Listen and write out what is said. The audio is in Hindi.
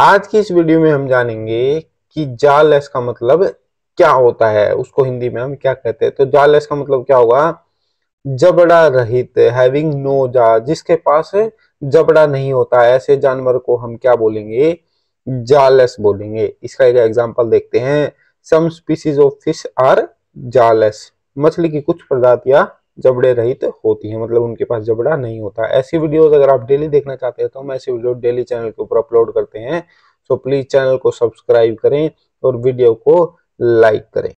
आज की इस वीडियो में हम जानेंगे कि जालेस का मतलब क्या होता है उसको हिंदी में हम क्या कहते हैं तो जालेस का मतलब क्या होगा जबड़ा रहित हैविंग नो जा जिसके पास जबड़ा नहीं होता है ऐसे जानवर को हम क्या बोलेंगे जालस बोलेंगे इसका एक एग्जाम्पल देखते हैं some species of fish are जालस मछली की कुछ प्रजातियां जबड़े रहित तो होती है मतलब उनके पास जबड़ा नहीं होता ऐसी वीडियोस अगर आप डेली देखना चाहते हैं तो हम ऐसी वीडियो डेली चैनल के ऊपर अपलोड करते हैं सो प्लीज़ चैनल को सब्सक्राइब करें और वीडियो को लाइक करें